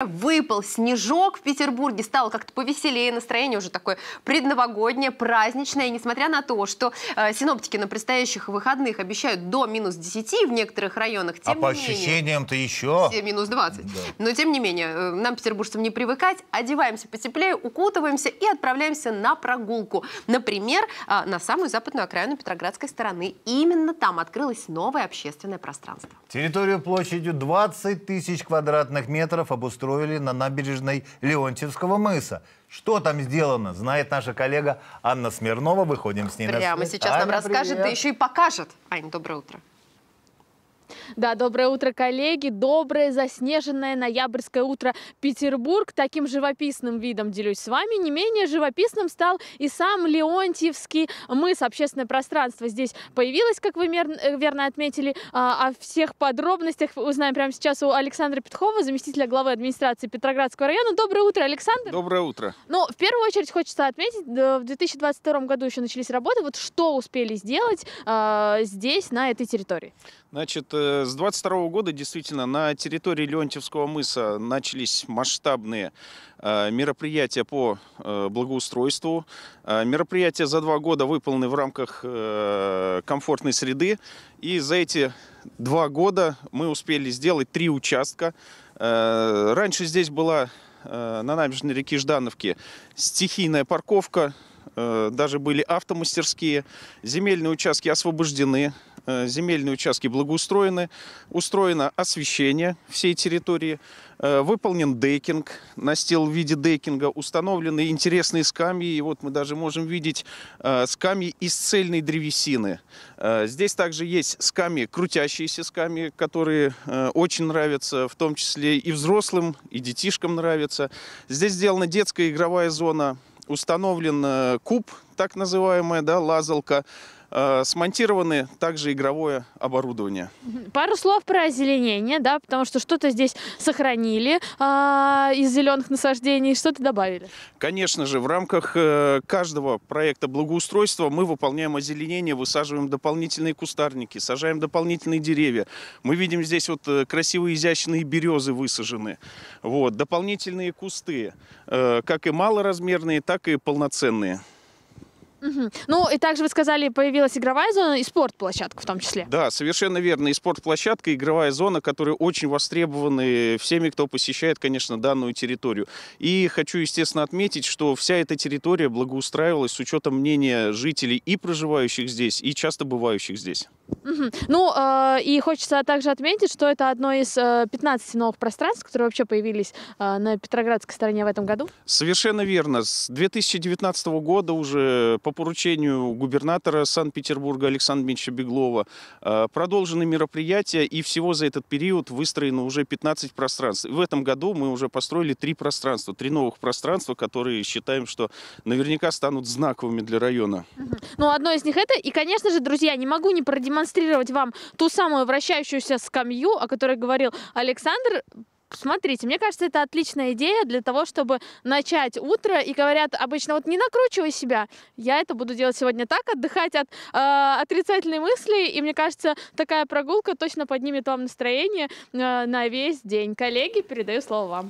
Выпал снежок в Петербурге, стало как-то повеселее, настроение уже такое предновогоднее, праздничное. И несмотря на то, что э, синоптики на предстоящих выходных обещают до минус 10 в некоторых районах, а тем а не по ощущениям-то еще... Все минус 20. Да. Но тем не менее, э, нам, петербуржцам, не привыкать. Одеваемся потеплее, укутываемся и отправляемся на прогулку. Например, э, на самую западную окраину Петроградской стороны. именно там открылось новое общественное пространство. Территорию площадью 20 тысяч квадратных метров обустроили построили на набережной Леонтьевского мыса. Что там сделано, знает наша коллега Анна Смирнова. Выходим с ней Прямо на Прямо сейчас Аня, нам расскажет, привет. да еще и покажет. Аня, доброе утро. Да, доброе утро, коллеги. Доброе заснеженное ноябрьское утро Петербург. Таким живописным видом делюсь с вами. Не менее живописным стал и сам Леонтьевский мыс. Общественное пространство здесь появилось, как вы э, верно отметили. А, о всех подробностях узнаем прямо сейчас у Александра Петхова, заместителя главы администрации Петроградского района. Доброе утро, Александр. Доброе утро. Ну, в первую очередь хочется отметить, в 2022 году еще начались работы. Вот что успели сделать э, здесь, на этой территории? Значит, э, с 22 года действительно на территории Леонтьевского мыса начались масштабные э, мероприятия по э, благоустройству. Мероприятия за два года выполнены в рамках комфортной среды. И за эти два года мы успели сделать три участка. Раньше здесь была на набережной реки Ждановки стихийная парковка, даже были автомастерские. Земельные участки освобождены, Э, земельные участки благоустроены, устроено освещение всей территории, э, выполнен декинг, настил в виде декинга установлены интересные скамьи, и вот мы даже можем видеть э, скамьи из цельной древесины. Здесь также есть скамьи, крутящиеся скамьи, которые очень нравятся, в том числе и взрослым, и детишкам нравятся. Здесь сделана детская игровая зона, установлен куб, так называемая, да, лазалка, Э, смонтированы также игровое оборудование. Пару слов про озеленение, да, потому что что-то здесь сохранили э, из зеленых насаждений, что-то добавили. Конечно же, в рамках э, каждого проекта благоустройства мы выполняем озеленение, высаживаем дополнительные кустарники, сажаем дополнительные деревья. Мы видим здесь вот э, красивые изящные березы высажены, вот, дополнительные кусты, э, как и малоразмерные, так и полноценные. Угу. Ну и также вы сказали, появилась игровая зона и спортплощадка в том числе. Да, совершенно верно. И спортплощадка, и игровая зона, которые очень востребованы всеми, кто посещает, конечно, данную территорию. И хочу, естественно, отметить, что вся эта территория благоустраивалась с учетом мнения жителей и проживающих здесь, и часто бывающих здесь. Угу. Ну, э, и хочется также отметить, что это одно из э, 15 новых пространств, которые вообще появились э, на Петроградской стороне в этом году. Совершенно верно. С 2019 года уже по поручению губернатора Санкт-Петербурга Александра Дмитриевича Беглова э, продолжены мероприятия, и всего за этот период выстроено уже 15 пространств. В этом году мы уже построили три пространства, три новых пространства, которые считаем, что наверняка станут знаковыми для района. Угу. Ну, одно из них это, и, конечно же, друзья, не могу не продемонстрировать продемонстрировать вам ту самую вращающуюся скамью, о которой говорил Александр, Смотрите, мне кажется, это отличная идея для того, чтобы начать утро. И говорят обычно, вот не накручивай себя. Я это буду делать сегодня так, отдыхать от э, отрицательной мысли. И мне кажется, такая прогулка точно поднимет вам настроение э, на весь день. Коллеги, передаю слово вам.